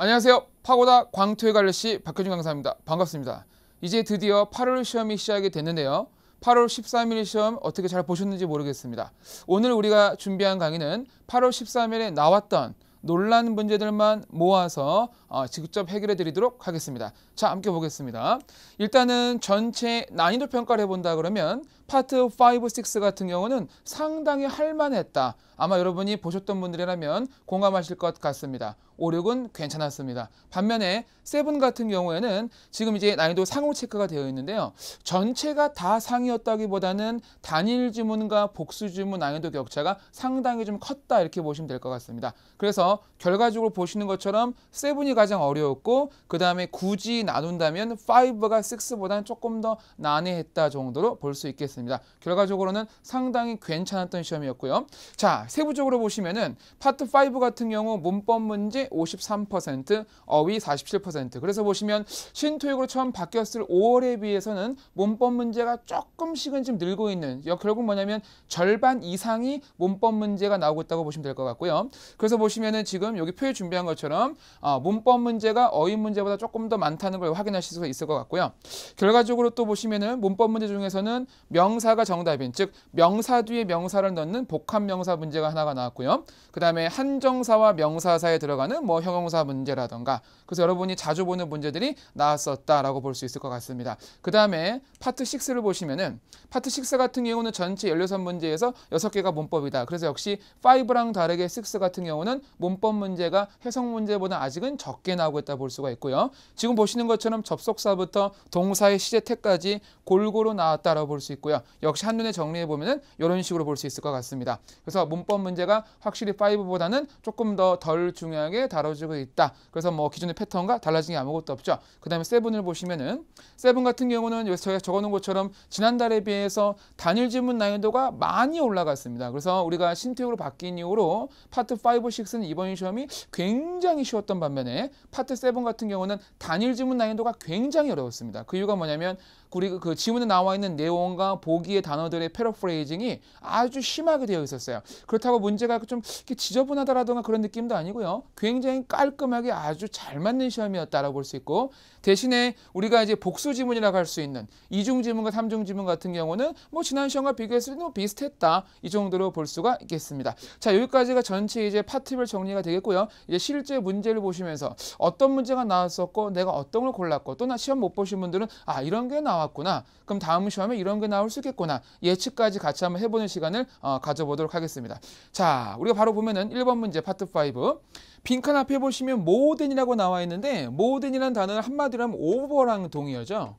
안녕하세요. 파고다 광토의 갈래시 박효준 강사입니다. 반갑습니다. 이제 드디어 8월 시험이 시작이 됐는데요. 8월 13일 시험 어떻게 잘 보셨는지 모르겠습니다. 오늘 우리가 준비한 강의는 8월 13일에 나왔던 논란 문제들만 모아서 어, 직접 해결해 드리도록 하겠습니다. 자, 함께 보겠습니다. 일단은 전체 난이도 평가를 해본다 그러면 파트 5, 6 같은 경우는 상당히 할만했다. 아마 여러분이 보셨던 분들이라면 공감하실 것 같습니다. 5,6은 괜찮았습니다. 반면에 7 같은 경우에는 지금 이제 난이도 상호 체크가 되어 있는데요. 전체가 다 상이었다기보다는 단일 지문과 복수 지문 난이도 격차가 상당히 좀 컸다 이렇게 보시면 될 것 같습니다. 그래서 결과적으로 보시는 것처럼 7이 가장 어려웠고 그 다음에 굳이 나눈다면 5가 6보다는 조금 더 난해했다 정도로 볼 수 있겠습니다. 결과적으로는 상당히 괜찮았던 시험이었고요. 자, 세부적으로 보시면은 파트 5 같은 경우 문법 문제 신뢰 53%, 어휘 47%. 그래서 보시면 신토익으로 처음 바뀌었을 5월에 비해서는 문법 문제가 조금씩은 좀 늘고 있는 결국 뭐냐면 절반 이상이 문법 문제가 나오고 있다고 보시면 될 것 같고요. 그래서 보시면은 지금 여기 표에 준비한 것처럼 어, 몸법 문제가 어휘 문제보다 조금 더 많다는 걸 확인하실 수가 있을 것 같고요. 결과적으로 또 보시면은 문법 문제 중에서는 명사가 정답인 즉 명사 뒤에 명사를 넣는 복합 명사 문제가 하나가 나왔고요. 그다음에 한정사와 명사사에 들어가는 있는 뭐 형용사 문제라던가 그래서 여러분이 자주 보는 문제들이 나왔었다라고 볼 수 있을 것 같습니다. 그 다음에 파트 6를 보시면은 파트 6 같은 경우는 전체 16문제에서 6개가 문법이다. 그래서 역시 5랑 다르게 6 같은 경우는 문법 문제가 해석 문제보다 아직은 적게 나오고 있다 볼 수가 있고요. 지금 보시는 것처럼 접속사부터 동사의 시제태까지 골고루 나왔다라고 볼 수 있고요. 역시 한눈에 정리해보면은 이런 식으로 볼 수 있을 것 같습니다. 그래서 문법 문제가 확실히 5보다는 조금 더 덜 중요하게 다뤄지고 있다. 그래서 뭐 기존의 패턴과 달라진 게 아무것도 없죠. 그 다음에 세븐을 보시면은 세븐 같은 경우는 여기서 저희가 적어놓은 것처럼 지난달에 비해서 단일 지문 난이도가 많이 올라갔습니다. 그래서 우리가 신태우로 바뀐 이후로 파트 5, 6는 이번 시험이 굉장히 쉬웠던 반면에 파트 7 같은 경우는 단일 지문 난이도가 굉장히 어려웠습니다. 그 이유가 뭐냐면 그리고 그 지문에 나와 있는 내용과 보기의 단어들의 패러프레이징이 아주 심하게 되어 있었어요. 그렇다고 문제가 그 좀 지저분하다라든가 그런 느낌도 아니고요. 굉장히 깔끔하게 아주 잘 맞는 시험이었다라고 볼 수 있고 대신에 우리가 이제 복수 지문이라고 할 수 있는 이중 지문과 삼중 지문 같은 경우는 뭐 지난 시험과 비교했을 때뭐 비슷했다 이 정도로 볼 수가 있겠습니다. 자 여기까지가 전체 이제 파트별 정리가 되겠고요. 이제 실제 문제를 보시면서 어떤 문제가 나왔었고 내가 어떤 걸 골랐고 또 나 시험 못 보신 분들은 아 이런 게 나왔 나왔구나. 그럼 다음 시험에 이런 게 나올 수 있겠구나. 예측까지 같이 한번 해보는 시간을 어, 가져보도록 하겠습니다. 자, 우리가 바로 보면은 1번 문제 파트 5. 빈칸 앞에 보시면 모든이라고 나와 있는데 모든이란 단어는 한마디로 하면 오버랑 동의어죠.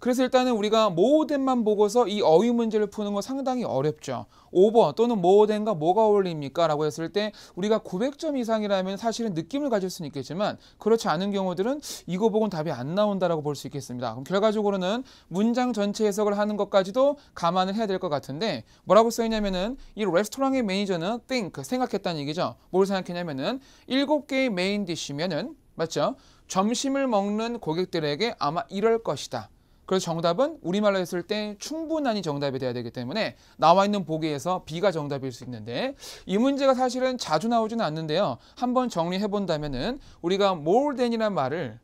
그래서 일단은 우리가 모호된만 보고서 이 어휘 문제를 푸는 거 상당히 어렵죠. 5번 또는 모호된과 뭐가 어울립니까? 라고 했을 때 우리가 900점 이상이라면 사실은 느낌을 가질 수는 있겠지만 그렇지 않은 경우들은 이거 보고는 답이 안 나온다라고 볼 수 있겠습니다. 그럼 결과적으로는 문장 전체 해석을 하는 것까지도 감안을 해야 될 것 같은데 뭐라고 써있냐면은 이 레스토랑의 매니저는 think 생각했다는 얘기죠. 뭘 생각했냐면은 7개의 메인 디시면은 맞죠? 점심을 먹는 고객들에게 아마 이럴 것이다. 그래서 정답은 우리말로 했을 때 충분한이 정답이 돼야 되기 때문에 나와 있는 보기에서 B가 정답일 수 있는데 이 문제가 사실은 자주 나오지는 않는데요. 한번 정리해 본다면은 우리가 more than이란 말을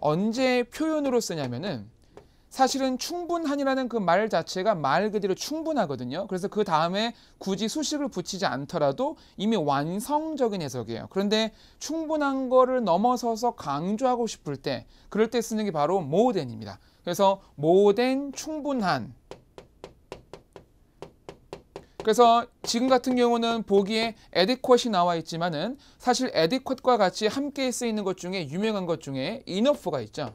언제 표현으로 쓰냐면은 사실은 충분한이라는 그 말 자체가 말 그대로 충분하거든요. 그래서 그 다음에 굳이 수식을 붙이지 않더라도 이미 완성적인 해석이에요. 그런데 충분한 거를 넘어서서 강조하고 싶을 때 그럴 때 쓰는 게 바로 모덴입니다. 그래서 모덴 충분한 그래서 지금 같은 경우는 보기에 adequate이 나와 있지만은 사실 adequate과 같이 함께 쓰이는 것 중에 유명한 것 중에 enough가 있죠.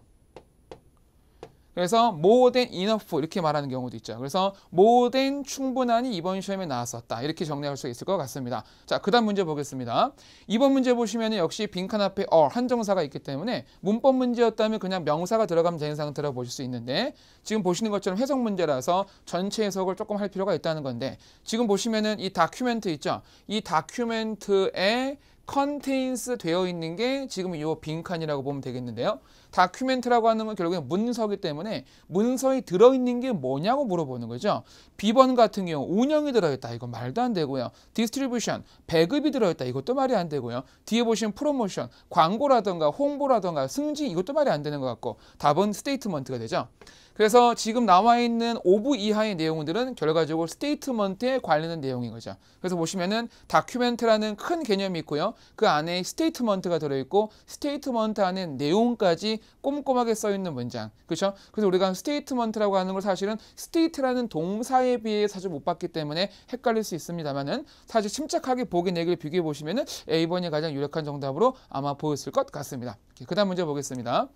그래서 more than enough 이렇게 말하는 경우도 있죠. 그래서 more than 충분하니 이번 시험에 나왔었다. 이렇게 정리할 수 있을 것 같습니다. 자, 그 다음 문제 보겠습니다. 이번 문제 보시면 역시 빈칸 앞에 or 어, 한정사가 있기 때문에 문법 문제였다면 그냥 명사가 들어가면 되는 상태로 보실 수 있는데 지금 보시는 것처럼 해석 문제라서 전체 해석을 조금 할 필요가 있다는 건데 지금 보시면은 이 다큐멘트 있죠. 이 다큐멘트에 컨테인스 되어 있는 게 지금 이 빈칸이라고 보면 되겠는데요. 다큐멘트라고 하는 건 결국엔 문서기 때문에 문서에 들어있는 게 뭐냐고 물어보는 거죠. 비번 같은 경우 운영이 들어있다. 이거 말도 안 되고요. 디스트리뷰션, 배급이 들어있다. 이것도 말이 안 되고요. 뒤에 보시면 프로모션, 광고라던가 홍보라던가 승진 이것도 말이 안 되는 것 같고 답은 스테이트먼트가 되죠. 그래서 지금 나와 있는 오브 이하의 내용들은 결과적으로 스테이트먼트에 관련된 내용인 거죠. 그래서 보시면은 다큐멘트라는 큰 개념이 있고요. 그 안에 스테이트먼트가 들어있고 스테이트먼트 안에 내용까지 꼼꼼하게 써있는 문장. 그렇죠? 그래서 우리가 스테이트먼트라고 하는 걸 사실은 스테이트라는 동사에 비해 사실 못 봤기 때문에 헷갈릴 수 있습니다만은 사실 침착하게 보기 내기를 비교해 보시면은 A번이 가장 유력한 정답으로 아마 보였을 것 같습니다. 예, 그 다음 문제 보겠습니다.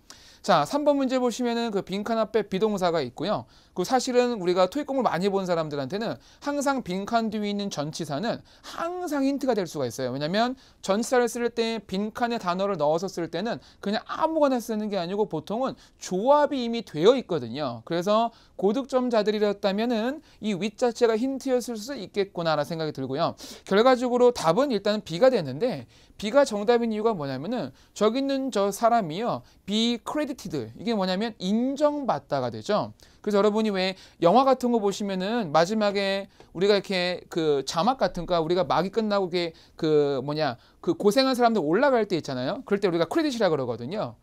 자, 3번 문제 보시면은 그 빈칸 앞에 비동사가 있고요. 그 사실은 우리가 토익 공부 많이 해본 사람들한테는 항상 빈칸 뒤에 있는 전치사는 항상 힌트가 될 수가 있어요. 왜냐하면 전치사를 쓸 때 빈칸에 단어를 넣어서 쓸 때는 그냥 아무거나 쓰는 게 아니고 보통은 조합이 이미 되어 있거든요. 그래서 고득점자들이었다면은 이 윗자체가 힌트였을 수 있겠구나라는 생각이 들고요. 결과적으로 답은 일단 B가 됐는데 B가 정답인 이유가 뭐냐면은 저기 있는 저 사람이요. be credited 이게 뭐냐면 인정받다가 되죠. 그래서 여러분이 왜 영화 같은 거 보시면은 마지막에 우리가 이렇게 그 자막 같은 거 우리가 막이 끝나고 이게 그 뭐냐 그 고생한 사람들 올라갈 때 있잖아요. 그럴 때 우리가 크레딧이라 그러거든요.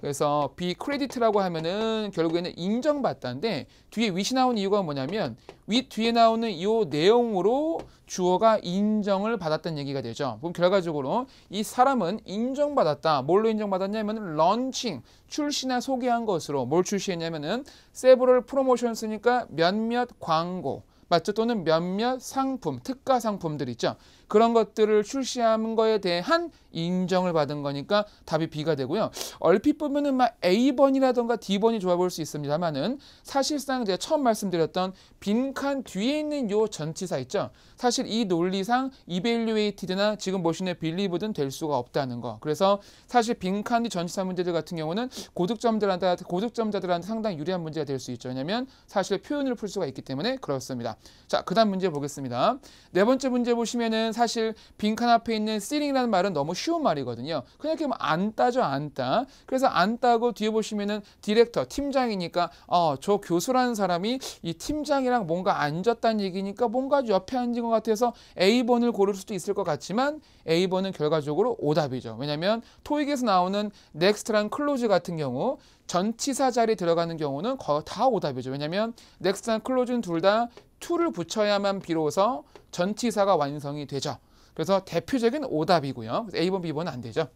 그래서 비크레디트라고 하면은 결국에는 인정받다인데 뒤에 위시 나온 이유가 뭐냐면 위 뒤에 나오는 이 내용으로 주어가 인정을 받았다는 얘기가 되죠. 그럼 결과적으로 이 사람은 인정받았다. 뭘로 인정받았냐면 런칭, 출시나 소개한 것으로 뭘 출시했냐면은 세브럴 프로모션 쓰니까 몇몇 광고, 맞죠? 또는 몇몇 상품, 특가 상품들 있죠. 그런 것들을 출시한 거에 대한 인정을 받은 거니까 답이 B가 되고요. 얼핏 보면은 막 A번이라던가 D번이 좋아 보일 수 있습니다만은 사실상 제가 처음 말씀드렸던 빈칸 뒤에 있는 요 전치사 있죠. 사실 이 논리상 이벨류에이티드나 지금 보시는 빌리브든 될 수가 없다는 거. 그래서 사실 빈칸 뒤 전치사 문제들 같은 경우는 고득점들한테 고득점자들한테 상당히 유리한 문제가 될 수 있죠. 왜냐면 사실 표현을 풀 수가 있기 때문에 그렇습니다. 자, 그다음 문제 보겠습니다. 네 번째 문제 보시면은 사실 빈칸 앞에 있는 ceiling 말은 너무 쉬운 말이거든요. 그냥 이렇게 뭐 안 따죠, 안 따. 그래서 안 따고 뒤에 보시면은 디렉터, 팀장이니까 어, 저 교수라는 사람이 이 팀장이랑 뭔가 앉았다는 얘기니까 뭔가 옆에 앉은 것 같아서 A번을 고를 수도 있을 것 같지만 A번은 결과적으로 오답이죠. 왜냐하면 토익에서 나오는 넥스트랑 클로즈 같은 경우 전치사 자리 에 들어가는 경우는 거의 다 오답이죠. 왜냐하면 넥스트랑 클로즈는 둘다 to를 붙여야만 비로소 전치사가 완성이 되죠. 그래서 대표적인 오답이고요. A번, B번은 안 되죠.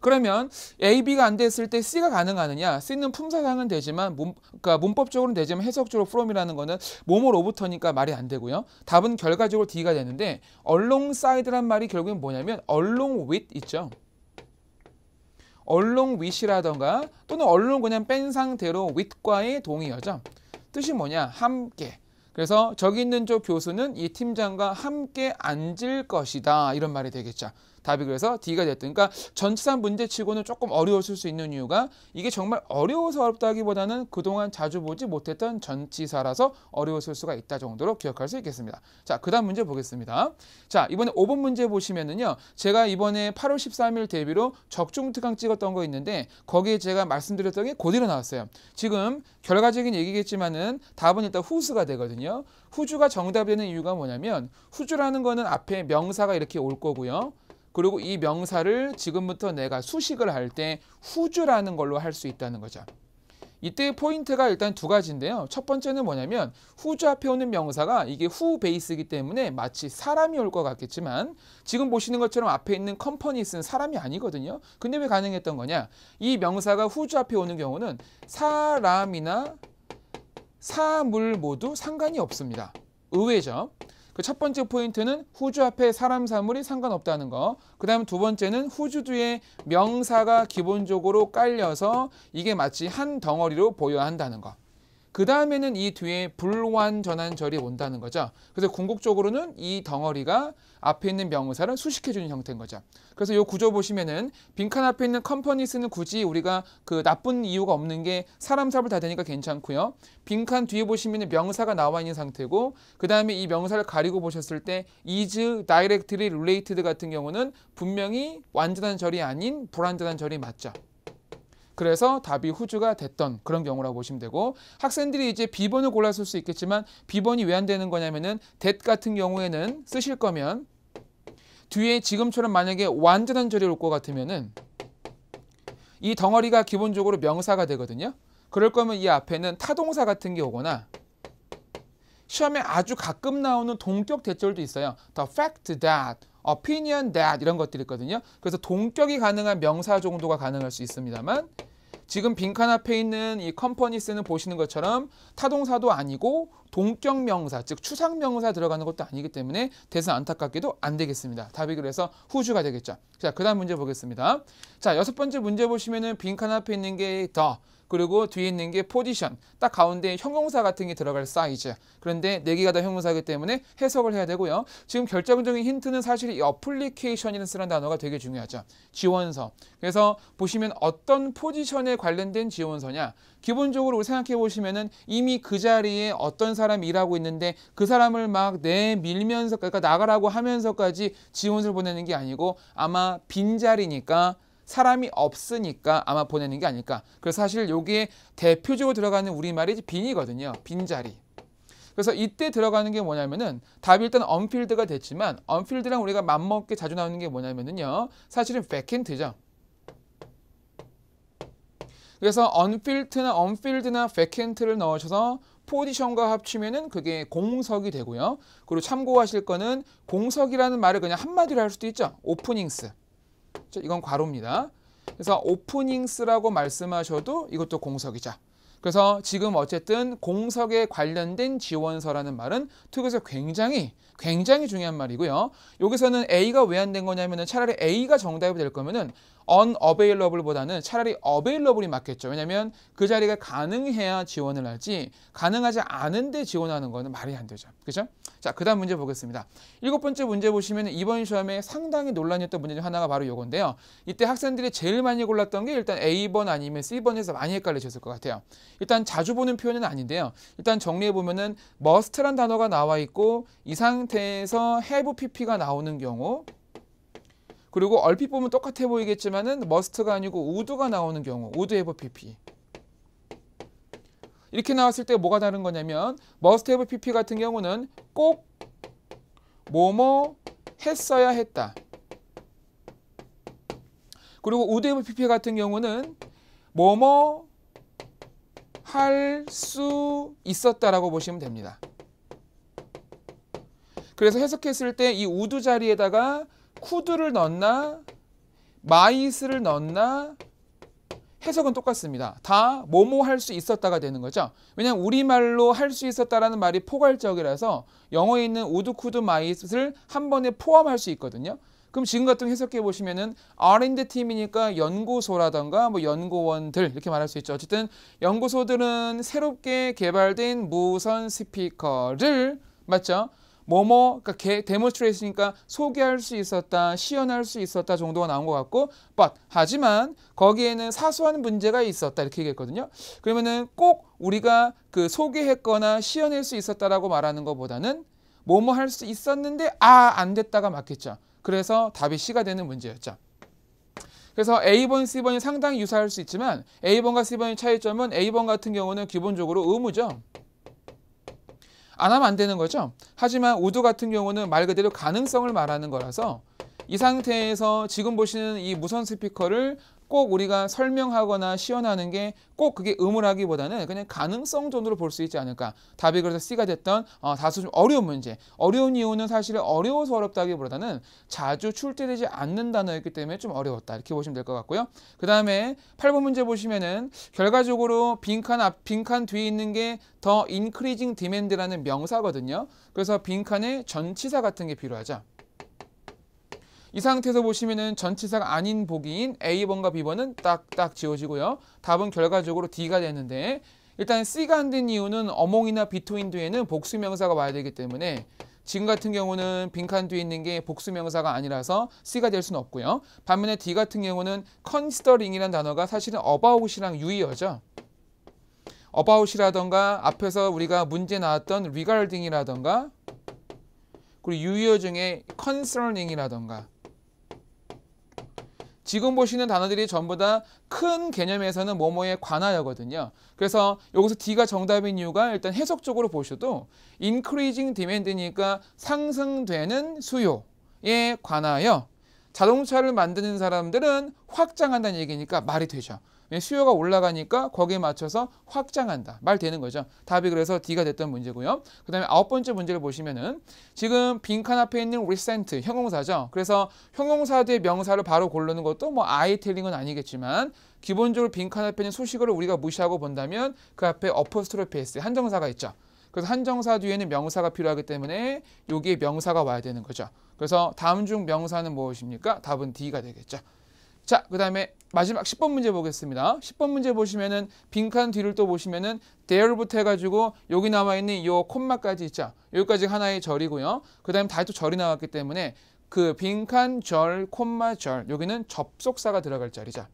그러면 A, B가 안 됐을 때 C가 가능하느냐? C는 품사상은 되지만 문, 그러니까 문법적으로는 되지만 해석적으로 from이라는 거는 몸으로부터니까 말이 안 되고요. 답은 결과적으로 D가 되는데 alongs이드란 말이 결국엔 뭐냐면 along with 있죠. along with이라던가 또는 along 그냥 뺀 상태로 with과의 동의어죠. 뜻이 뭐냐? 함께. 그래서 저기 있는 쪽 교수는 이 팀장과 함께 앉을 것이다. 이런 말이 되겠죠. 답이 그래서 D가 됐던. 그러니까 전치산 문제치고는 조금 어려웠을 수 있는 이유가 이게 정말 어려워서 어렵다기보다는 그동안 자주 보지 못했던 전치사라서 어려웠을 수가 있다 정도로 기억할 수 있겠습니다. 자, 그다음 문제 보겠습니다. 자, 이번에 5번 문제 보시면은요. 제가 이번에 8월 13일 대비로 적중 특강 찍었던 거 있는데 거기에 제가 말씀드렸던 게고대로 나왔어요. 지금 결과적인 얘기겠지만은 답은 일단 후수가 되거든요. 후주가 정답이 되는 이유가 뭐냐면 후주라는 거는 앞에 명사가 이렇게 올 거고요. 그리고 이 명사를 지금부터 내가 수식을 할 때 후주라는 걸로 할 수 있다는 거죠. 이때 포인트가 일단 두 가지인데요. 첫 번째는 뭐냐면 후주 앞에 오는 명사가 이게 후 베이스이기 때문에 마치 사람이 올 것 같겠지만 지금 보시는 것처럼 앞에 있는 컴퍼니스는 사람이 아니거든요. 근데 왜 가능했던 거냐. 이 명사가 후주 앞에 오는 경우는 사람이나 사물 모두 상관이 없습니다. 의외죠. 그첫 번째 포인트는 후주 앞에 사람 사물이 상관없다는 거. 그다음 두 번째는 후주 뒤에 명사가 기본적으로 깔려서 이게 마치 한 덩어리로 보여야 한다는 거. 그 다음에는 이 뒤에 불완전환 절이 온다는 거죠. 그래서 궁극적으로는 이 덩어리가 앞에 있는 명사를 수식해주는 형태인 거죠. 그래서 이 구조 보시면은 빈칸 앞에 있는 컴퍼니스는 굳이 우리가 그 나쁜 이유가 없는 게 사람 삽을 다 되니까 괜찮고요. 빈칸 뒤에 보시면은 명사가 나와 있는 상태고 그 다음에 이 명사를 가리고 보셨을 때 is, directly related 같은 경우는 분명히 완전한 절이 아닌 불완전한 절이 맞죠. 그래서 답이 후주가 됐던 그런 경우라고 보시면 되고 학생들이 이제 비번을 골라 쓸 수 있겠지만 비번이왜 안 되는 거냐면은 that 같은 경우에는 쓰실 거면 뒤에 지금처럼 만약에 완전한 절이 올 것 같으면은 이 덩어리가 기본적으로 명사가 되거든요. 그럴 거면 이 앞에는 타동사 같은 게 오거나 시험에 아주 가끔 나오는 동격 대절도 있어요. The fact that, opinion that 이런 것들이 있거든요. 그래서 동격이 가능한 명사 정도가 가능할 수 있습니다만 지금 빈칸 앞에 있는 이 컴퍼니스는 보시는 것처럼 타동사도 아니고 동격명사 즉 추상명사 들어가는 것도 아니기 때문에 대선 안타깝게도 안 되겠습니다. 답이 그래서 후주가 되겠죠. 자, 그 다음 문제 보겠습니다. 자, 여섯 번째 문제 보시면은 빈칸 앞에 있는 게 더. 그리고 뒤에 있는 게 포지션. 딱 가운데 형용사 같은 게 들어갈 사이즈. 그런데 네 개가 다 형용사이기 때문에 해석을 해야 되고요. 지금 결정적인 힌트는 사실 이 어플리케이션이라는 쓰는 단어가 되게 중요하죠. 지원서. 그래서 보시면 어떤 포지션에 관련된 지원서냐. 기본적으로 생각해 보시면은 이미 그 자리에 어떤 사람이 일하고 있는데 그 사람을 막 내밀면서 그러니까 나가라고 하면서까지 지원서를 보내는 게 아니고 아마 빈 자리니까 사람이 없으니까 아마 보내는 게 아닐까. 그래서 사실 여기에 대표적으로 들어가는 우리말이 빈이거든요. 빈자리. 그래서 이때 들어가는 게 뭐냐면은 답이 일단 언필드가 됐지만 언필드랑 우리가 맞먹게 자주 나오는 게 뭐냐면은요. 사실은 백핸드죠. 그래서 언필드나 언필드나 백핸드를 넣으셔서 포지션과 합치면은 그게 공석이 되고요. 그리고 참고하실 거는 공석이라는 말을 그냥 한마디로 할 수도 있죠. 오프닝스. 이건 괄호입니다. 그래서 오프닝스라고 말씀하셔도 이것도 공석이자. 그래서 지금 어쨌든 공석에 관련된 지원서라는 말은 투교에서 굉장히 굉장히 중요한 말이고요. 여기서는 A가 왜 안 된 거냐면은 차라리 A가 정답이 될 거면은 unavailable보다는 차라리 available이 맞겠죠. 왜냐하면 그 자리가 가능해야 지원을 하지 가능하지 않은데 지원하는 거는 말이 안 되죠. 그죠? 자, 그 다음 문제 보겠습니다. 일곱 번째 문제 보시면 이번 시험에 상당히 논란이었던 문제 중 하나가 바로 이건데요. 이때 학생들이 제일 많이 골랐던 게 일단 A번 아니면 C번에서 많이 헷갈리셨을 것 같아요. 일단 자주 보는 표현은 아닌데요. 일단 정리해보면은 must란 단어가 나와 있고 이상 상태에서 have pp가 나오는 경우 그리고 얼핏 보면 똑같아 보이겠지만은 must가 아니고 would가 나오는 경우 would have pp 이렇게 나왔을 때 뭐가 다른 거냐면 must have pp 같은 경우는 꼭 뭐뭐 했어야 했다. 그리고 would have pp 같은 경우는 뭐뭐 할 수 있었다라고 보시면 됩니다. 그래서 해석했을 때 이 우드 자리에다가 쿠드를 넣나 마이스를 넣나 해석은 똑같습니다. 다 뭐뭐 할 수 있었다가 되는 거죠. 왜냐하면 우리말로 할 수 있었다라는 말이 포괄적이라서 영어에 있는 우드, 쿠드, 마이스를 한 번에 포함할 수 있거든요. 그럼 지금 같은 해석해 보시면은 R&D 팀이니까 연구소라던가 뭐 연구원들 이렇게 말할 수 있죠. 어쨌든 연구소들은 새롭게 개발된 무선 스피커를 맞죠? 뭐뭐 그러니까 개 데모스트레이트니까 소개할 수 있었다, 시연할 수 있었다 정도가 나온 것 같고 but 하지만 거기에는 사소한 문제가 있었다 이렇게 얘기했거든요. 그러면은 꼭 우리가 그 소개했거나 시연할 수 있었다라고 말하는 것보다는 뭐뭐 할 수 있었는데 아 안 됐다가 맞겠죠. 그래서 답이 C가 되는 문제였죠. 그래서 A번, C번이 상당히 유사할 수 있지만 A번과 C번의 차이점은 A번 같은 경우는 기본적으로 의무죠. 안 하면 안 되는 거죠. 하지만 우드 같은 경우는 말 그대로 가능성을 말하는 거라서 이 상태에서 지금 보시는 이 무선 스피커를 꼭 우리가 설명하거나 시연하는 게 꼭 그게 의문하기보다는 그냥 가능성 정도로 볼 수 있지 않을까. 답이 그래서 C가 됐던 어, 다소 좀 어려운 문제. 어려운 이유는 사실 어려워서 어렵다기보다는 자주 출제되지 않는 단어였기 때문에 좀 어려웠다. 이렇게 보시면 될 것 같고요. 그 다음에 8번 문제 보시면은 결과적으로 빈칸 앞, 빈칸 뒤에 있는 게 더 increasing demand라는 명사거든요. 그래서 빈칸에 전치사 같은 게 필요하죠. 이 상태에서 보시면은 전치사가 아닌 보기인 A번과 B번은 딱딱 지워지고요. 답은 결과적으로 D가 되는데 일단 C가 안 된 이유는 어몽이나 비토인 뒤에는 복수명사가 와야 되기 때문에 지금 같은 경우는 빈칸 뒤에 있는 게 복수명사가 아니라서 C가 될 수는 없고요. 반면에 D 같은 경우는 considering이라는 단어가 사실은 about이랑 유의어죠. about이라던가 앞에서 우리가 문제 나왔던 regarding이라던가 그리고 유의어 중에 concerning이라던가 지금 보시는 단어들이 전부 다 큰 개념에서는 뭐뭐에 관하여거든요. 그래서 여기서 D가 정답인 이유가 일단 해석적으로 보셔도 increasing demand니까 상승되는 수요에 관하여 자동차를 만드는 사람들은 확장한다는 얘기니까 말이 되죠. 예, 수요가 올라가니까 거기에 맞춰서 확장한다. 말 되는 거죠. 답이 그래서 D가 됐던 문제고요. 그 다음에 아홉 번째 문제를 보시면은 지금 빈칸 앞에 있는 recent 형용사죠. 그래서 형용사 뒤에 명사를 바로 고르는 것도 뭐 아이 텔링은 아니겠지만 기본적으로 빈칸 앞에 있는 수식어를 우리가 무시하고 본다면 그 앞에 a p o s t r o p 로피 S 한정사가 있죠. 그래서 한정사 뒤에는 명사가 필요하기 때문에 여기에 명사가 와야 되는 거죠. 그래서 다음 중 명사는 무엇입니까? 답은 D가 되겠죠. 자, 그 다음에 마지막 10번 문제 보겠습니다. 10번 문제 보시면은 빈칸 뒤를 또 보시면은 there부터 해가지고 여기 나와 있는 요 콤마까지 있죠. 여기까지 하나의 절이고요. 그 다음에 다시 또 절이 나왔기 때문에 그 빈칸 절, 콤마 절 여기는 접속사가 들어갈 절이죠.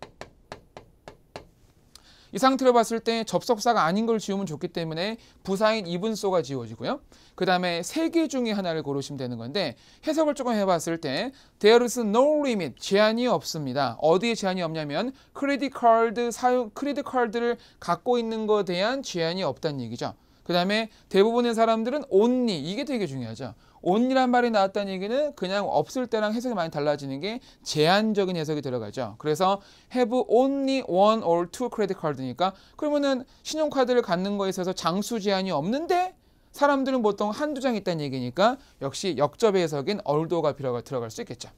이 상태로 봤을 때 접속사가 아닌 걸 지우면 좋기 때문에 부사인 이분소가 지워지고요. 그 다음에 세 개 중에 하나를 고르시면 되는 건데 해석을 조금 해봤을 때 There is no limit, 제한이 없습니다. 어디에 제한이 없냐면 크레딧 카드 사용, 크레딧 카드를 갖고 있는 것에 대한 제한이 없다는 얘기죠. 그 다음에 대부분의 사람들은 only, 이게 되게 중요하죠. 온이란 말이 나왔다는 얘기는 그냥 없을 때랑 해석이 많이 달라지는 게 제한적인 해석이 들어가죠. 그래서 have only one or two credit card니까 그러면은 신용카드를 갖는 거에 있어서 장수 제한이 없는데 사람들은 보통 한두 장 있다는 얘기니까 역시 역접의 해석인 얼도가 들어갈 수 있겠죠.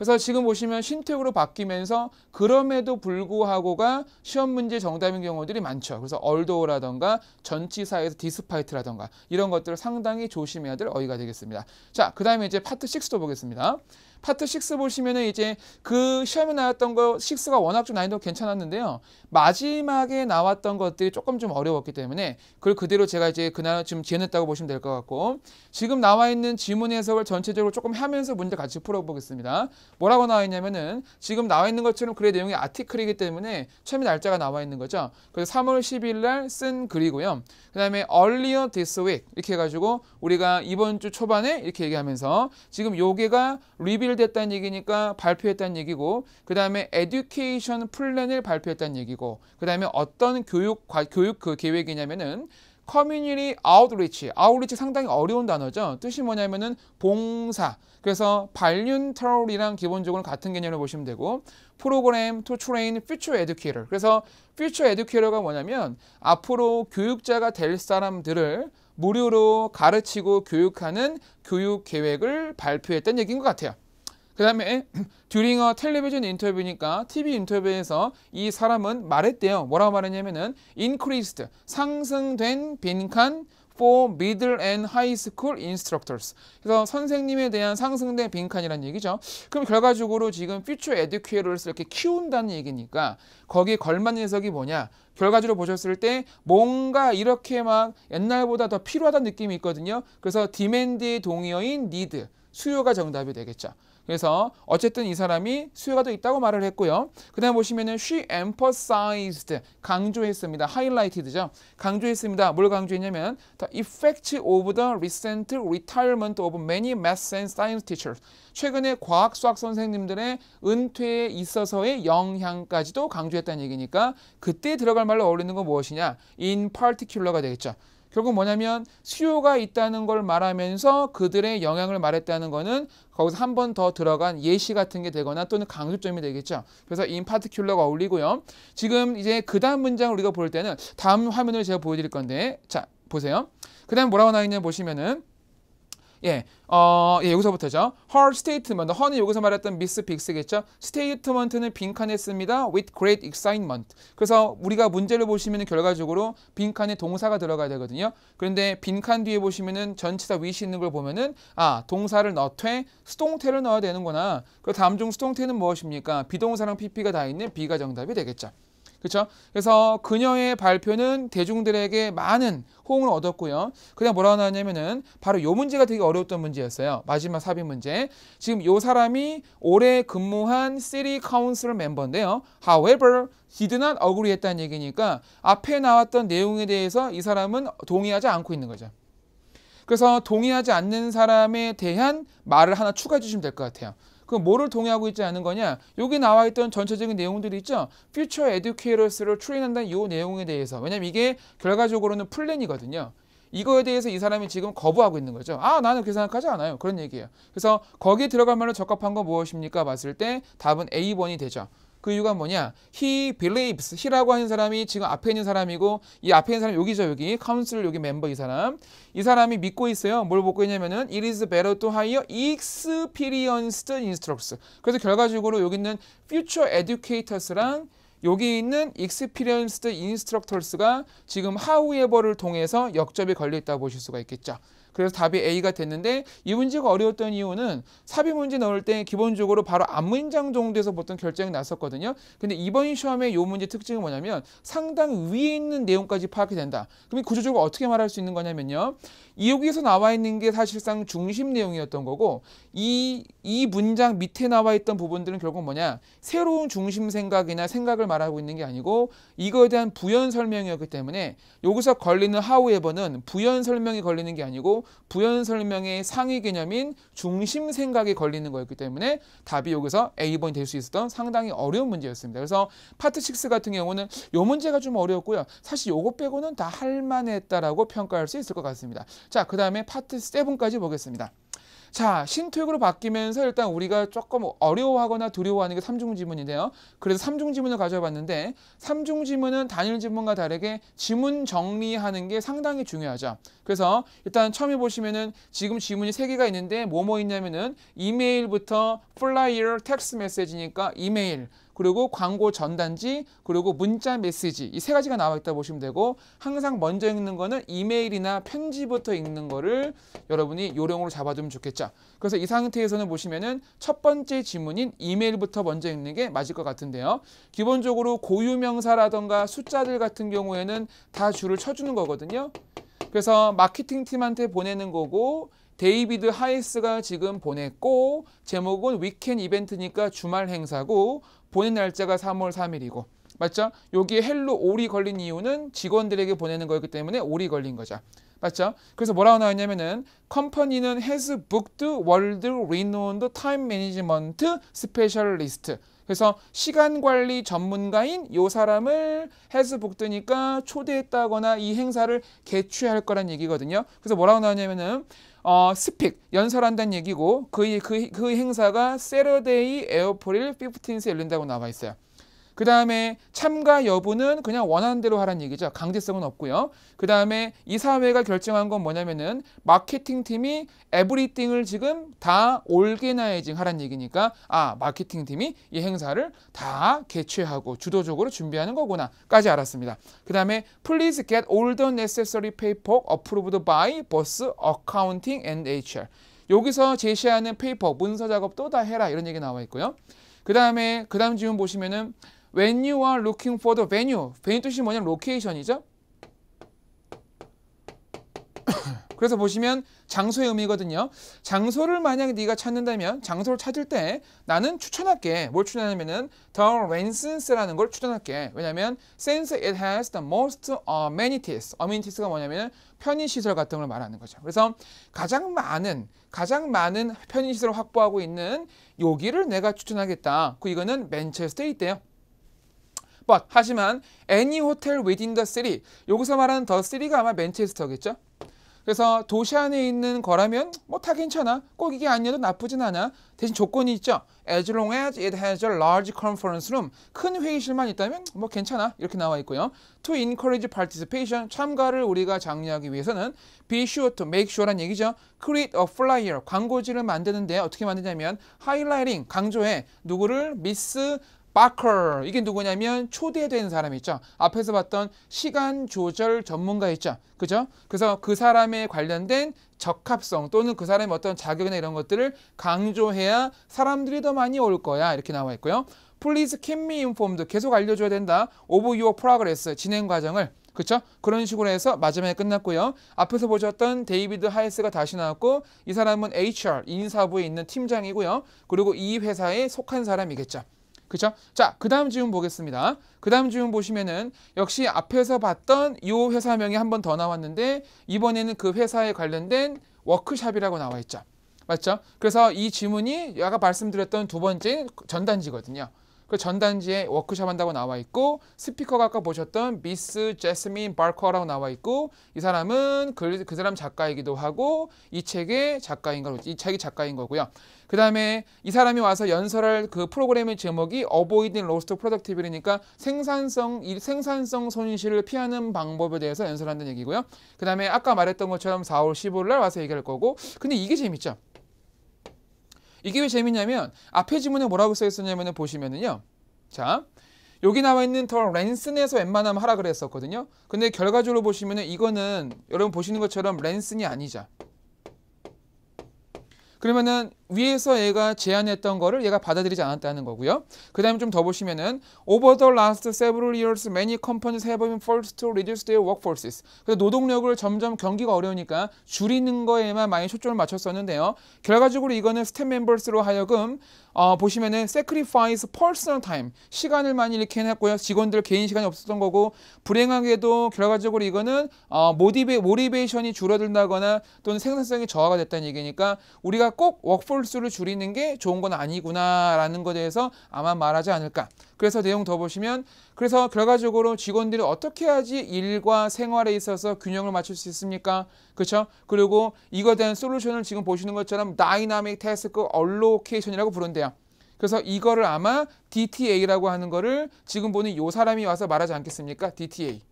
그래서 지금 보시면 신택으로 바뀌면서 그럼에도 불구하고가 시험 문제 정답인 경우들이 많죠. 그래서 얼도어라던가 전치사에서 디스파이트라던가 이런 것들을 상당히 조심해야 될 어휘가 되겠습니다. 자, 그 다음에 이제 파트 6도 보겠습니다. 파트 6 보시면은 이제 그 시험에 나왔던 거 6가 워낙 좀 난이도 괜찮았는데요. 마지막에 나왔던 것들이 조금 좀 어려웠기 때문에 그걸 그대로 제가 이제 그날 지금 지연했다고 보시면 될 것 같고 지금 나와 있는 지문 해석을 전체적으로 조금 하면서 문제 같이 풀어보겠습니다. 뭐라고 나와 있냐면은 지금 나와 있는 것처럼 글의 내용이 아티클이기 때문에 처음에 날짜가 나와 있는 거죠. 그래서 3월 10일 날 쓴 글이고요. 그다음에 earlier this week 이렇게 해가지고 우리가 이번 주 초반에 이렇게 얘기하면서 지금 요게가 리빌 통일됐다는 얘기니까 발표했다는 얘기고 그 다음에 에듀케이션 플랜을 발표했다는 얘기고 그 다음에 어떤 교육 교육 그 계획이냐면은 커뮤니티 아웃리치, 아웃리치 상당히 어려운 단어죠. 뜻이 뭐냐면은 봉사. 그래서 발륜터럴이랑 기본적으로 같은 개념을 보시면 되고 프로그램 t 트레인 a 처에듀케이 u 그래서 f 처에듀케이 e 가 뭐냐면 앞으로 교육자가 될 사람들을 무료로 가르치고 교육하는 교육 계획을 발표했던 얘기인 것 같아요. 그 다음에 during a television interview니까 TV 인터뷰에서 이 사람은 말했대요. 뭐라고 말했냐면은 increased 상승된 빈칸 for middle and high school instructors. 그래서 선생님에 대한 상승된 빈칸이라는 얘기죠. 그럼 결과적으로 지금 future educators를 이렇게 키운다는 얘기니까 거기에 걸맞는 해석이 뭐냐? 결과적으로 보셨을 때 뭔가 이렇게 막 옛날보다 더 필요하다는 느낌이 있거든요. 그래서 demand의 동의어인 need. 수요가 정답이 되겠죠. 그래서 어쨌든 이 사람이 수요가 더 있다고 말을 했고요. 그 다음 보시면은 she emphasized 강조했습니다. highlighted죠. 강조했습니다. 뭘 강조했냐면 the effect of the recent retirement of many math and science teachers 최근에 과학 수학 선생님들의 은퇴에 있어서의 영향까지도 강조했다는 얘기니까 그때 들어갈 말로 어울리는 건 무엇이냐 in particular가 되겠죠. 결국 뭐냐면 수요가 있다는 걸 말하면서 그들의 영향을 말했다는 거는 거기서 한 번 더 들어간 예시 같은 게 되거나 또는 강조점이 되겠죠. 그래서 in particular가 어울리고요. 지금 이제 그 다음 문장을 우리가 볼 때는 다음 화면을 제가 보여드릴 건데 자 보세요. 그 다음 뭐라고 나있냐 보시면은 예, 어, 예, 여기서부터죠. Her statement. 허는 여기서 말했던 미스 빅스겠죠. statement는 빈칸에 씁니다. with great excitement. 그래서 우리가 문제를 보시면 결과적으로 빈칸에 동사가 들어가야 되거든요. 그런데 빈칸 뒤에 보시면은 전치사 위시 있는 걸 보면은 아, 동사를 넣되 수동태를 넣어야 되는구나. 그 다음 중 수동태는 무엇입니까? 비동사랑 pp가 다 있는 b가 정답이 되겠죠. 그렇죠? 그래서 그녀의 발표는 대중들에게 많은 호응을 얻었고요. 그냥 뭐라고 하냐면은 바로 요 문제가 되게 어려웠던 문제였어요. 마지막 삽입 문제. 지금 요 사람이 올해 근무한 시리 카운슬 멤버인데요. However, he did not agree 했다는 얘기니까 앞에 나왔던 내용에 대해서 이 사람은 동의하지 않고 있는 거죠. 그래서 동의하지 않는 사람에 대한 말을 하나 추가해 주시면 될 것 같아요. 그 뭐를 동의하고 있지 않은 거냐? 여기 나와 있던 전체적인 내용들이 있죠. Future e d u a t o r s 를 트레인한다는 이 내용에 대해서. 왜냐면 이게 결과적으로는 플랜이거든요. 이거에 대해서 이 사람이 지금 거부하고 있는 거죠. 아, 나는 그렇게 생각하지 않아요. 그런 얘기예요. 그래서 거기에 들어갈 말로 적합한 건 무엇입니까? 봤을 때 답은 A번이 되죠. 그 이유가 뭐냐? He believes. he라고 하는 사람이 지금 앞에 있는 사람이고 이 앞에 있는 사람 여기죠 여기. 카운슬 여기 멤버 이 사람. 이 사람이 믿고 있어요. 뭘 믿고 있냐면은 it is better to hire experienced instructors. 그래서 결과적으로 여기 있는 future educators랑 여기 있는 experienced instructors가 지금 how에버를 통해서 역접이 걸려 있다 고 보실 수가 있겠죠. 그래서 답이 A가 됐는데 이 문제가 어려웠던 이유는 삽입 문제 넣을 때 기본적으로 바로 앞문장 정도에서 보통 결정이 났었거든요. 근데 이번 시험의 이 문제 특징은 뭐냐면 상당 위에 있는 내용까지 파악이 된다. 그럼 구조적으로 어떻게 말할 수 있는 거냐면요. 여기에서 나와 있는 게 사실상 중심 내용이었던 거고 이, 이 문장 밑에 나와 있던 부분들은 결국 뭐냐 새로운 중심 생각이나 생각을 말하고 있는 게 아니고 이거에 대한 부연 설명이었기 때문에 여기서 걸리는 하우에버는 부연 설명이 걸리는 게 아니고 부연 설명의 상위 개념인 중심 생각에 걸리는 거였기 때문에 답이 여기서 A번이 될 수 있었던 상당히 어려운 문제였습니다. 그래서 파트 6 같은 경우는 요 문제가 좀 어려웠고요. 사실 요거 빼고는 다 할만했다라고 평가할 수 있을 것 같습니다. 자, 그 다음에 파트 7까지 보겠습니다. 자, 신토역으로 바뀌면서 일단 우리가 조금 어려워하거나 두려워하는 게 삼중 지문인데요. 그래서 삼중 지문을 가져와 봤는데 삼중 지문은 단일 지문과 다르게 지문 정리하는 게 상당히 중요하죠. 그래서 일단 처음에 보시면은 지금 지문이 3개가 있는데 뭐 뭐 있냐면은 이메일부터 플라이어 텍스 트 메시지니까 이메일 그리고 광고 전단지, 그리고 문자 메시지 이 세 가지가 나와 있다 보시면 되고 항상 먼저 읽는 거는 이메일이나 편지부터 읽는 거를 여러분이 요령으로 잡아두면 좋겠죠. 그래서 이 상태에서는 보시면은 첫 번째 지문인 이메일부터 먼저 읽는 게 맞을 것 같은데요. 기본적으로 고유명사라던가 숫자들 같은 경우에는 다 줄을 쳐주는 거거든요. 그래서 마케팅 팀한테 보내는 거고 데이비드 하이스가 지금 보냈고 제목은 위켄 이벤트니까 주말 행사고 보낸 날짜가 3월 3일이고 맞죠? 여기에 헬로 올이 걸린 이유는 직원들에게 보내는 거였기 때문에 올이 걸린 거죠. 맞죠? 그래서 뭐라고 나왔냐면은 컴퍼니는 has booked world renowned time management specialist. 그래서 시간 관리 전문가인 요 사람을 has booked니까 초대했다거나 이 행사를 개최할 거란 얘기거든요. 그래서 뭐라고 나왔냐면은 어, 스픽 연설한다는 얘기고 그, 그, 그 행사가 세러데이 에어포릴 15스에 열린다고 나와 있어요. 그 다음에 참가 여부는 그냥 원하는 대로 하라는 얘기죠. 강제성은 없고요. 그 다음에 이사회가 결정한 건 뭐냐면은 마케팅팀이 에브리띵을 지금 다 올게나이징 하라는 얘기니까 아 마케팅팀이 이 행사를 다 개최하고 주도적으로 준비하는 거구나까지 알았습니다. 그 다음에 Please get all the necessary p a p e r w o approved by both accounting and HR. 여기서 제시하는 페이퍼 문서 작업도 다 해라 이런 얘기 나와 있고요. 그 다음에 그 다음 지문 보시면은 When you are looking for the venue. venue 뜻이 뭐냐면 로케이션이죠. 그래서 보시면 장소의 의미거든요. 장소를 만약 에 네가 찾는다면 장소를 찾을 때 나는 추천할게. 뭘 추천하냐면은 The Ransins라는 걸 추천할게. 왜냐면 since it has the most amenities. Amanities가 뭐냐면 편의시설 같은 걸 말하는 거죠. 그래서 가장 많은 가장 많은 편의시설을 확보하고 있는 여기를 내가 추천하겠다. 그 이거는 맨체스터에 있대요. but 하지만 any hotel within the city 여기서 말하는 the city가 아마 맨체스터겠죠? 그래서 도시 안에 있는 거라면 뭐 다 괜찮아. 꼭 이게 아니어도 나쁘진 않아. 대신 조건이 있죠. As long as it has a large conference room. 큰 회의실만 있다면 뭐 괜찮아. 이렇게 나와 있고요. To encourage participation. 참가를 우리가 장려하기 위해서는 be sure to make sure란 얘기죠. Create a flyer. 광고지를 만드는데 어떻게 만드냐면 highlighting. 강조해. 누구를? Miss 바커 이게 누구냐면 초대된 사람 있죠. 앞에서 봤던 시간 조절 전문가 있죠. 그죠? 그래서 그 사람에 관련된 적합성 또는 그 사람의 어떤 자격이나 이런 것들을 강조해야 사람들이 더 많이 올 거야 이렇게 나와 있고요. Please keep me informed 계속 알려줘야 된다. Of your progress 진행 과정을 그쵸 그런 식으로 해서 마지막에 끝났고요. 앞에서 보셨던 데이비드 하이스가 다시 나왔고 이 사람은 HR 인사부에 있는 팀장이고요. 그리고 이 회사에 속한 사람이겠죠. 그죠? 자, 그 다음 질문 보겠습니다. 그 다음 질문 보시면은 역시 앞에서 봤던 이 회사명이 한 번 더 나왔는데 이번에는 그 회사에 관련된 워크샵이라고 나와 있죠. 맞죠? 그래서 이 지문이 아까 말씀드렸던 두 번째 전단지거든요. 그 전단지에 워크숍 한다고 나와 있고 스피커가 아까 보셨던 미스 제스민 바커라고 나와 있고 이 사람은 그, 그 사람 작가이기도 하고 이 책의 작가인 거고 이 책이 작가인 거고요. 그 다음에 이 사람이 와서 연설할 그 프로그램의 제목이 Avoiding Lost Productivity니까 생산성 생산성 손실을 피하는 방법에 대해서 연설한다는 얘기고요. 그 다음에 아까 말했던 것처럼 4월 15일 날 와서 얘기할 거고 근데 이게 재밌죠. 이게 왜 재밌냐면 앞에 지문에 뭐라고 써 있었냐면 보시면은요. 자, 여기 나와 있는 더 랜슨에서 웬만하면 하라 그랬었거든요. 근데 결과적으로 보시면은 이거는 여러분 보시는 것처럼 랜슨이 아니자. 그러면은 위에서 얘가 제안했던 거를 얘가 받아들이지 않았다는 거고요. 그 다음에 좀 더 보시면은 over the last several years many companies have been forced to reduce their workforces. 그래서 노동력을 점점 경기가 어려우니까 줄이는 거에만 많이 초점을 맞췄었는데요. 결과적으로 이거는 스텝 멤버스로 하여금 어, 보시면은 sacrifice personal time 시간을 많이 이렇게 해놨고요. 직원들 개인 시간이 없었던 거고 불행하게도 결과적으로 이거는 어, 모디베 모티베이션이 줄어든다거나 또는 생산성이 저하가 됐다는 얘기니까 우리가 꼭 워크폴 홀수를 줄이는 게 좋은 건 아니구나라는 것에 대해서 아마 말하지 않을까. 그래서 내용 더 보시면 그래서 결과적으로 직원들이 어떻게 해야지 일과 생활에 있어서 균형을 맞출 수 있습니까? 그렇죠? 그리고 이거에 대한 솔루션을 지금 보시는 것처럼 다이나믹 태스크 얼로케이션이라고 부른대요. 그래서 이거를 아마 DTA라고 하는 거를 지금 보는 이 사람이 와서 말하지 않겠습니까? DTA.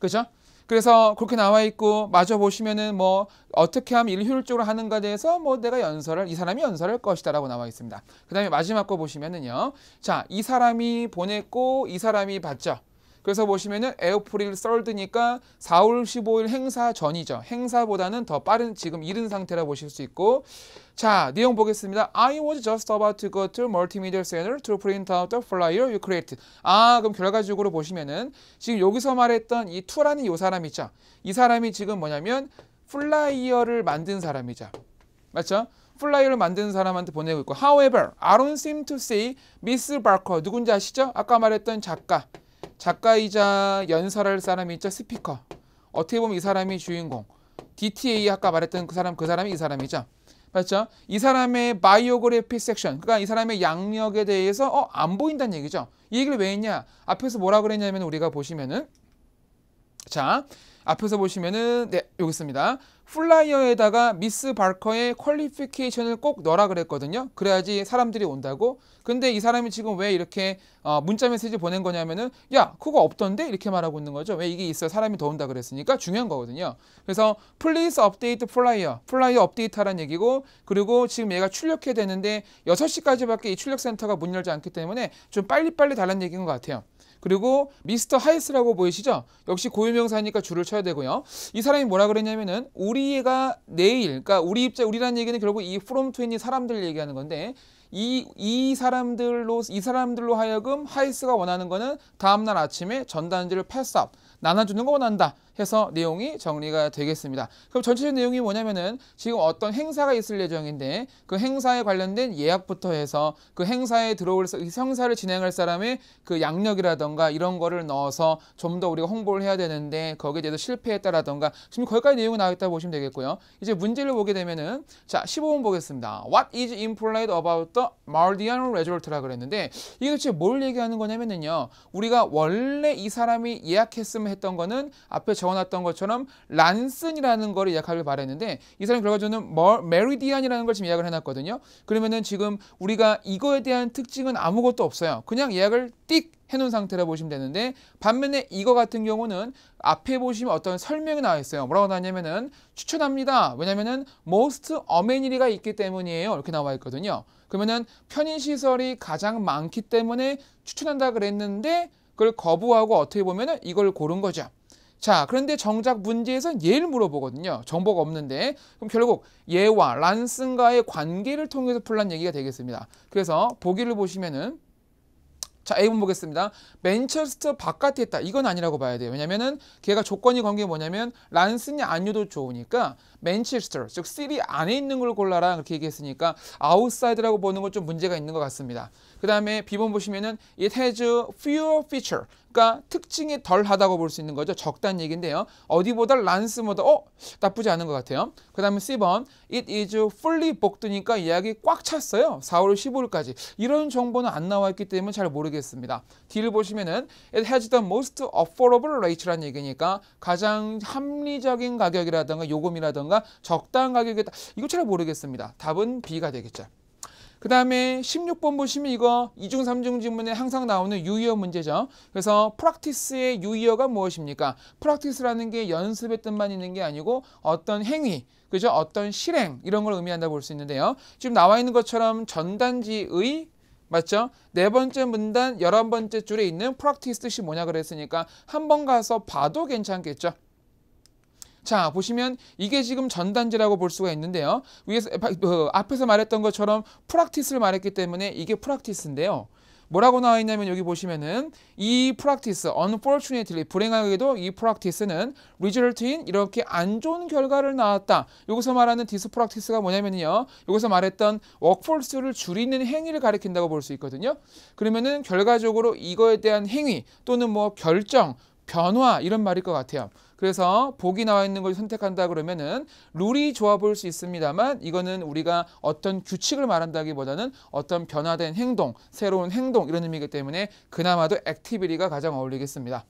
그렇죠? 그래서 그렇게 나와 있고 마저 보시면은 뭐 어떻게 하면 일을 효율적으로 하는가 에 대해서 뭐 내가 연설을 이 사람이 연설할 것이다라고 나와 있습니다. 그다음에 마지막 거 보시면은요. 자, 이 사람이 보냈고 이 사람이 받죠. 그래서 보시면은 에어프릴 썰드니까 4월 15일 행사 전이죠. 행사보다는 더 빠른 지금 이른 상태라 보실 수 있고 자, 내용 보겠습니다. I was just about to go to multimedia center to print out the flyer you created. 아, 그럼 결과적으로 보시면은 지금 여기서 말했던 이 투라는 이 사람 있죠. 이 사람이 지금 뭐냐면 플라이어를 만든 사람이죠. 맞죠? 플라이어를 만든 사람한테 보내고 있고 however, I don't seem to see Miss Barker 누군지 아시죠? 아까 말했던 작가 작가이자 연설할 사람이 있죠 스피커. 어떻게 보면 이 사람이 주인공. DTA 아까 말했던 그 사람 그 사람이 이 사람이죠. 맞죠? 이 사람의 바이오그래피 섹션, 그러니까 이 사람의 양력에 대해서 어, 안 보인다는 얘기죠. 이 얘기를 왜 했냐? 앞에서 뭐라 그랬냐면 우리가 보시면은 자, 앞에서 보시면은 네 여기 있습니다. 플라이어에다가 미스 바커의 퀄리피케이션을 꼭 넣어라 그랬거든요. 그래야지 사람들이 온다고. 근데 이 사람이 지금 왜 이렇게 어, 문자 메시지 보낸 거냐면은 야 그거 없던데 이렇게 말하고 있는 거죠. 왜 이게 있어 사람이 더 온다 그랬으니까 중요한 거거든요. 그래서 플리스 업데이트 플라이어 플라이어 업데이트하라는 얘기고 그리고 지금 얘가 출력해야 되는데 6시까지밖에 이 출력 센터가 문 열지 않기 때문에 좀 빨리빨리 달라는 얘기인 것 같아요. 그리고 미스터 하이스라고 보이시죠? 역시 고유명사니까 줄을 쳐야 되고요. 이 사람이 뭐라 그랬냐면은 우리가 내일, 그러니까 우리 입자 우리라는 얘기는 결국 이 from to i 이 사람들 얘기하는 건데 이, 이 사람들로 이 사람들로 하여금 하이스가 원하는 거는 다음날 아침에 전단지를 패스업 나눠주는 거 원한다. 해서 내용이 정리가 되겠습니다. 그럼 전체적인 내용이 뭐냐면은 지금 어떤 행사가 있을 예정인데 그 행사에 관련된 예약부터 해서 그 행사에 들어올 행사를 진행할 사람의 그 양력이라던가 이런 거를 넣어서 좀 더 우리가 홍보를 해야 되는데 거기에 대해서 실패했다라던가 지금 거기까지 내용이 나와 있다 보시면 되겠고요. 이제 문제를 보게 되면은 자 15번 보겠습니다. What is implied about the Mardian result라 그랬는데 이게 도대체 뭘 얘기하는 거냐면은요. 우리가 원래 이 사람이 예약했으면 했던 거는 앞에 적어놨던 것처럼 란슨이라는 걸 예약하길 바랬는데 이 사람 이 결과적으로는 멀, 메리디안이라는 걸 지금 예약을 해놨거든요. 그러면은 지금 우리가 이거에 대한 특징은 아무것도 없어요. 그냥 예약을 띡 해놓은 상태라 보시면 되는데 반면에 이거 같은 경우는 앞에 보시면 어떤 설명이 나와 있어요. 뭐라고 나왔냐면은 추천합니다. 왜냐면은 most amenity가 있기 때문이에요. 이렇게 나와 있거든요. 그러면은 편의시설이 가장 많기 때문에 추천한다 그랬는데 그걸 거부하고 어떻게 보면은 이걸 고른 거죠. 자, 그런데 정작 문제에선 예를 물어보거든요. 정보가 없는데. 그럼 결국 예와 란슨과의 관계를 통해서 풀란 얘기가 되겠습니다. 그래서 보기를 보시면은 자, A분 보겠습니다. 맨체스터 바깥에 있다. 이건 아니라고 봐야 돼요. 왜냐면은 걔가 조건이 관계 뭐냐면 란슨이 안유도 좋으니까 맨체스터, 즉 시리 안에 있는 걸 골라라 그렇게 얘기했으니까 아웃사이드라고 보는 건 좀 문제가 있는 것 같습니다. 그 다음에 비번 보시면은 it has fewer feature. 그러니까 특징이 덜하다고 볼 수 있는 거죠. 적다는 얘기인데요. 어디보다 란스보다 어 나쁘지 않은 것 같아요. 그 다음에 C번 it is fully book드니까 예약이 꽉 찼어요. 4월 15일까지 이런 정보는 안 나와 있기 때문에 잘 모르겠습니다. D를 보시면은 it has the most affordable rate라는 얘기니까 가장 합리적인 가격이라던가요금이라던가 적당한 가격이다. 이거 잘 모르겠습니다. 답은 B가 되겠죠. 그 다음에 16번 보시면 이거 이중삼중 지문에 항상 나오는 유의어 문제죠. 그래서 프락티스의 유의어가 무엇입니까? 프락티스라는 게 연습의 뜻만 있는 게 아니고 어떤 행위, 그죠? 어떤 실행 이런 걸의미한다볼수 있는데요. 지금 나와 있는 것처럼 전단지의 맞죠? 네 번째 문단 열한 번째 줄에 있는 프락티스 뜻이 뭐냐 그랬으니까 한 번 가서 봐도 괜찮겠죠? 자, 보시면 이게 지금 전단지라고 볼 수가 있는데요. 위에서 그, 앞에서 말했던 것처럼 프락티스를 말했기 때문에 이게 프락티스인데요. 뭐라고 나와 있냐면 여기 보시면은 이 프락티스 t i c e unfortunately, 불행하게도 이프락티스는 result in 이렇게 안 좋은 결과를 낳았다. 여기서 말하는 디스 프락티스가 뭐냐면요. 여기서 말했던 워크 r 스를 줄이는 행위를 가리킨다고 볼 수 있거든요. 그러면은 결과적으로 이거에 대한 행위 또는 뭐 결정, 변화 이런 말일 것 같아요. 그래서 복이 나와 있는 걸 선택한다 그러면은 룰이 좋아 보일 수 있습니다만 이거는 우리가 어떤 규칙을 말한다기보다는 어떤 변화된 행동, 새로운 행동 이런 의미이기 때문에 그나마도 액티비리가 가장 어울리겠습니다.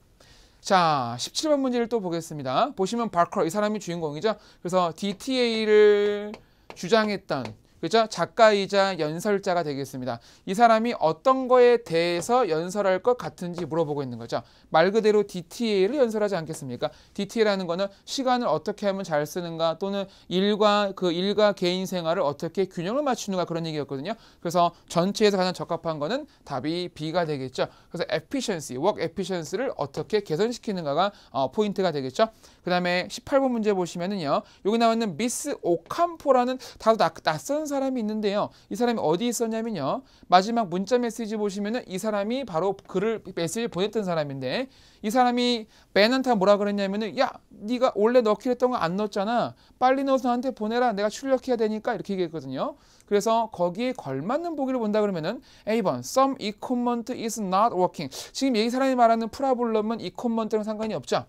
자, 17번 문제를 또 보겠습니다. 보시면 바커 이 사람이 주인공이죠. 그래서 DTA를 주장했던 그죠? 작가이자 연설자가 되겠습니다. 이 사람이 어떤 거에 대해서 연설할 것 같은지 물어보고 있는 거죠. 말 그대로 DTA를 연설하지 않겠습니까? DTA라는 거는 시간을 어떻게 하면 잘 쓰는가 또는 일과 그 일과 개인 생활을 어떻게 균형을 맞추는가 그런 얘기였거든요. 그래서 전체에서 가장 적합한 거는 답이 B가 되겠죠. 그래서 efficiency, work efficiency를 어떻게 개선시키는가가 어, 포인트가 되겠죠. 그 다음에 18번 문제 보시면은요. 여기 나와 있는 미스 오캄포라는 다소 낯선 사람이 있는데요. 이 사람이 어디 있었냐면요. 마지막 문자 메시지 보시면은 이 사람이 바로 글을 메시지 보냈던 사람인데 이 사람이 맨한테 뭐라 그랬냐면은 야 네가 원래 넣기로 했던 거 안 넣었잖아. 빨리 넣어서 나한테 보내라. 내가 출력해야 되니까 이렇게 얘기했거든요. 그래서 거기에 걸맞는 보기를 본다 그러면은 A번 some equipment is not working. 지금 이 사람이 말하는 프라블럼은 이 q 먼트랑 상관이 없죠.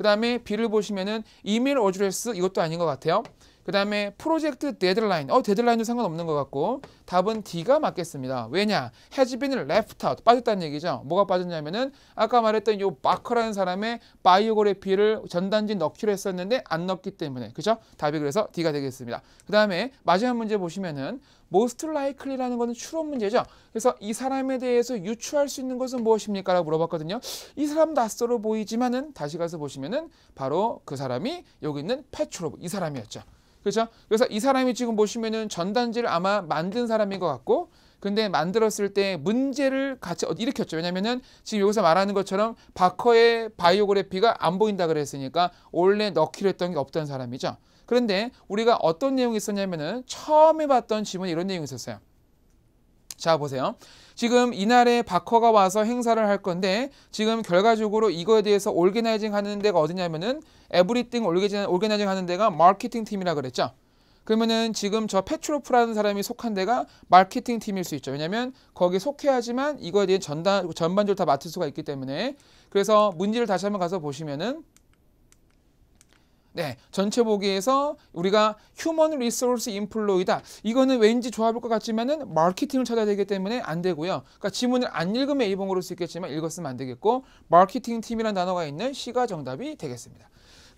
그 다음에 B를 보시면은 이메일 어드레스 이것도 아닌 것 같아요. 그 다음에 프로젝트 데드라인. 어, 데드라인도 상관없는 것 같고 답은 D가 맞겠습니다. 왜냐? 해 a s been l 빠졌다는 얘기죠. 뭐가 빠졌냐면은 아까 말했던 요 마커라는 사람의 바이오그래피를 전단지 넣기로 했었는데 안 넣기 때문에. 그죠? 답이 그래서 D가 되겠습니다. 그 다음에 마지막 문제 보시면은 most likely라는 것은 추론 문제죠. 그래서 이 사람에 대해서 유추할 수 있는 것은 무엇입니까? 라고 물어봤거든요. 이 사람 낯설어 보이지만은 다시 가서 보시면은 바로 그 사람이 여기 있는 페트로브이 사람이었죠. 그렇죠? 그래서 이 사람이 지금 보시면은 전단지를 아마 만든 사람인 것 같고 근데 만들었을 때 문제를 같이 어, 일으켰죠. 왜냐면은 지금 여기서 말하는 것처럼 바커의 바이오그래피가 안 보인다 그랬으니까 원래 넣기로 했던 게 없던 사람이죠. 그런데 우리가 어떤 내용이 있었냐면은 처음에 봤던 질문에 이런 내용이 있었어요. 자 보세요. 지금 이날에 바커가 와서 행사를 할 건데 지금 결과적으로 이거에 대해서 올게나이징 하는 데가 어디냐면은 에브리띵 올게나이징 하는 데가 마케팅 팀이라 그랬죠. 그러면은 지금 저 페트로프라는 사람이 속한 데가 마케팅 팀일 수 있죠. 왜냐면 거기에 속해야지만 이거에 대해 전반적으로 다 맡을 수가 있기 때문에 그래서 문제를 다시 한번 가서 보시면은 네, 전체 보기에서 우리가 휴먼 리소스 인플로이다. 이거는 왠지 좋아 볼것 같지만은 마케팅을 찾아야 되기 때문에 안 되고요. 그러니까 지문을 안 읽으면 a 번 고를 수 있겠지만 읽었으면 안 되겠고 마케팅 팀이라는 단어가 있는 C가 정답이 되겠습니다.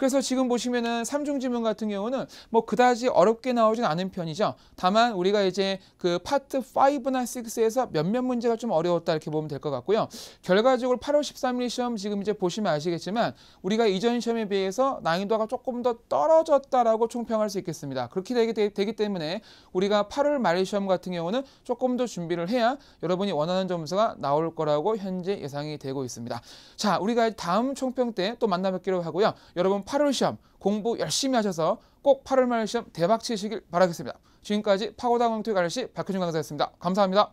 그래서 지금 보시면은 3중 지문 같은 경우는 뭐 그다지 어렵게 나오진 않은 편이죠. 다만 우리가 이제 그 파트 5나 6에서 몇몇 문제가 좀 어려웠다 이렇게 보면 될 것 같고요. 결과적으로 8월 13일 시험 지금 이제 보시면 아시겠지만 우리가 이전 시험에 비해서 난이도가 조금 더 떨어졌다라고 총평할 수 있겠습니다. 그렇게 되기, 되기 때문에 우리가 8월 말 시험 같은 경우는 조금 더 준비를 해야 여러분이 원하는 점수가 나올 거라고 현재 예상이 되고 있습니다. 자, 우리가 다음 총평 때 또 만나 뵙기로 하고요. 여러분 8월 시험 공부 열심히 하셔서 꼭 8월 말 시험 대박 치시길 바라겠습니다. 지금까지 파고다 광투 갈시 박효준 강사였습니다. 감사합니다.